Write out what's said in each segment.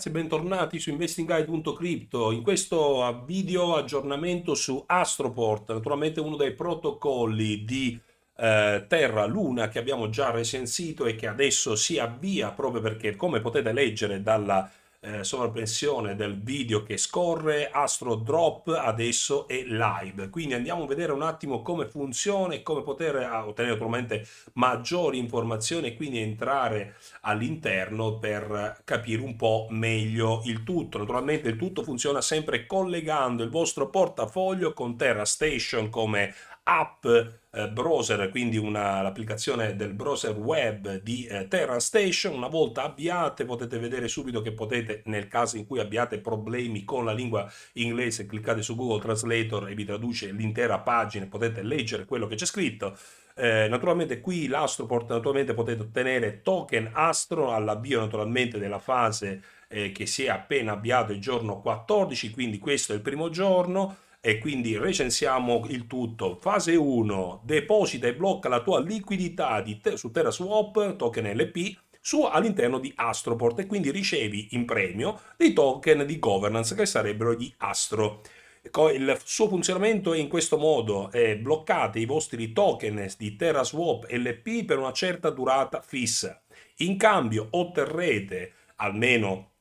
ragazzi bentornati su investingai.crypto in questo video aggiornamento su Astroport, naturalmente uno dei protocolli di eh, Terra Luna che abbiamo già recensito e che adesso si avvia proprio perché come potete leggere dalla eh, sovrappressione del video che scorre, Astro Drop adesso è live. Quindi andiamo a vedere un attimo come funziona e come poter eh, ottenere naturalmente maggiori informazioni e quindi entrare all'interno per eh, capire un po' meglio il tutto. Naturalmente il tutto funziona sempre collegando il vostro portafoglio con Terra Station come app eh, browser, quindi una, l'applicazione del browser web di eh, Terra Station. Una volta avviate potete vedere subito che potete, nel caso in cui abbiate problemi con la lingua inglese, cliccate su Google Translator e vi traduce l'intera pagina, potete leggere quello che c'è scritto. Eh, naturalmente qui l'Astroport naturalmente potete ottenere token Astro all'avvio naturalmente della fase eh, che si è appena avviato il giorno 14, quindi questo è il primo giorno e quindi recensiamo il tutto. Fase 1, deposita e blocca la tua liquidità te- su TerraSwap, token LP, su, all'interno di Astroport e quindi ricevi in premio dei token di governance che sarebbero gli Astro. Il suo funzionamento è in questo modo, eh, bloccate i vostri token di TerraSwap LP per una certa durata fissa. In cambio otterrete, almeno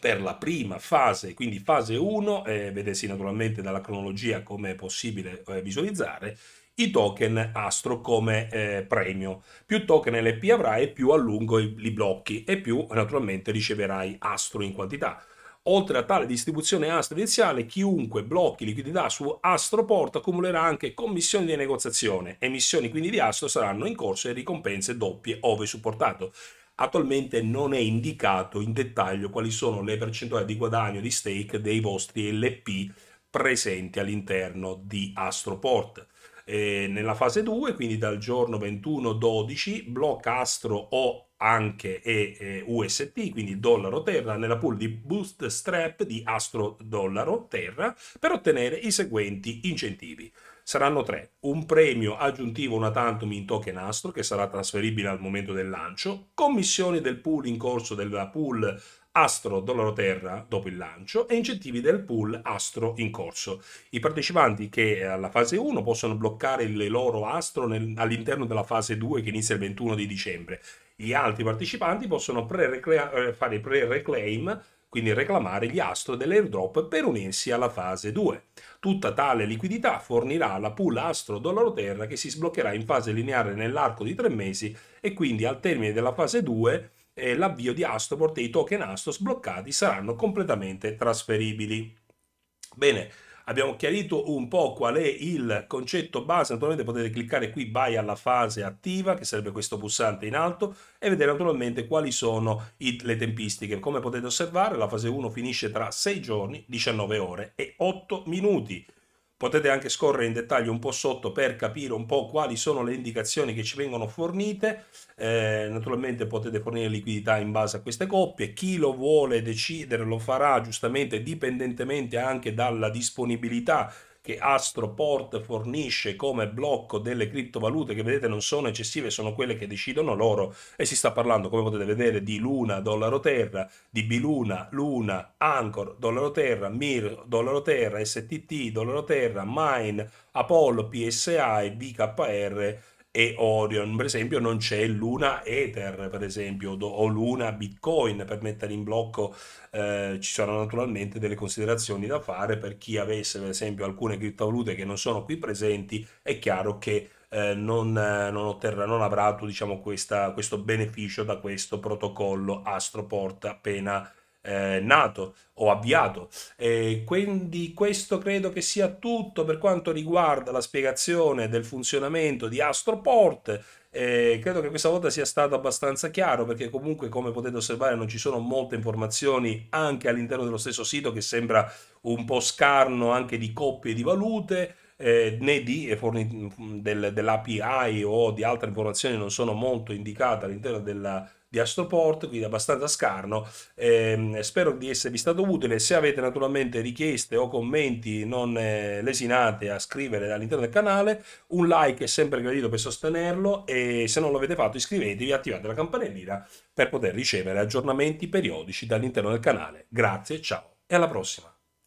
per la prima fase, quindi fase 1, eh, vedessi naturalmente dalla cronologia come è possibile eh, visualizzare, i token Astro come eh, premio. Più token LP avrai, più a lungo li blocchi e più naturalmente riceverai Astro in quantità. Oltre a tale distribuzione Astro iniziale, chiunque blocchi liquidità su Astro Port accumulerà anche commissioni di negoziazione. Emissioni quindi di Astro saranno in corso e ricompense doppie ove supportato attualmente non è indicato in dettaglio quali sono le percentuali di guadagno di stake dei vostri LP presenti all'interno di Astroport. E nella fase 2, quindi dal giorno 21-12, blocca Astro o anche e, UST, quindi dollaro terra, nella pool di Bootstrap di Astro dollaro terra per ottenere i seguenti incentivi saranno tre. Un premio aggiuntivo una tantum in token Astro che sarà trasferibile al momento del lancio, commissioni del pool in corso della pool Astro Dollaro Terra dopo il lancio e incentivi del pool Astro in corso. I partecipanti che alla fase 1 possono bloccare il loro Astro nel, all'interno della fase 2 che inizia il 21 di dicembre. Gli altri partecipanti possono pre-recla- eh, fare pre-reclaim quindi reclamare gli astro dell'airdrop per unirsi alla fase 2. Tutta tale liquidità fornirà la pool astro dollaro terra che si sbloccherà in fase lineare nell'arco di tre mesi e quindi al termine della fase 2 eh, l'avvio di Astroport e i token Astro sbloccati saranno completamente trasferibili. Bene, abbiamo chiarito un po' qual è il concetto base, naturalmente potete cliccare qui vai alla fase attiva, che sarebbe questo pulsante in alto, e vedere naturalmente quali sono i, le tempistiche. Come potete osservare la fase 1 finisce tra 6 giorni, 19 ore e 8 minuti. Potete anche scorrere in dettaglio un po' sotto per capire un po' quali sono le indicazioni che ci vengono fornite. Eh, naturalmente potete fornire liquidità in base a queste coppie. Chi lo vuole decidere lo farà giustamente dipendentemente anche dalla disponibilità che AstroPort fornisce come blocco delle criptovalute che vedete non sono eccessive, sono quelle che decidono loro e si sta parlando come potete vedere di Luna, dollaro terra, di Biluna, Luna, Anchor, dollaro terra, Mir, dollaro terra, STT, dollaro terra, Mine, Apollo, PSI, BKR e Orion, per esempio non c'è Luna Ether, per esempio, o Luna Bitcoin per mettere in blocco, eh, ci sono naturalmente delle considerazioni da fare per chi avesse per esempio alcune criptovalute che non sono qui presenti, è chiaro che eh, non, non, otterrà, non, avrà diciamo, questa, questo beneficio da questo protocollo Astroport appena eh, nato o avviato. E quindi questo credo che sia tutto per quanto riguarda la spiegazione del funzionamento di Astroport. Eh, credo che questa volta sia stato abbastanza chiaro perché comunque come potete osservare non ci sono molte informazioni anche all'interno dello stesso sito che sembra un po' scarno anche di coppie di valute eh, né di forni, del, dell'API o di altre informazioni non sono molto indicate all'interno della di Astroport, quindi abbastanza scarno. Eh, spero di esservi stato utile. Se avete naturalmente richieste o commenti, non eh, lesinate a scrivere all'interno del canale. Un like è sempre gradito per sostenerlo e se non l'avete fatto iscrivetevi e attivate la campanellina per poter ricevere aggiornamenti periodici dall'interno del canale. Grazie, ciao e alla prossima!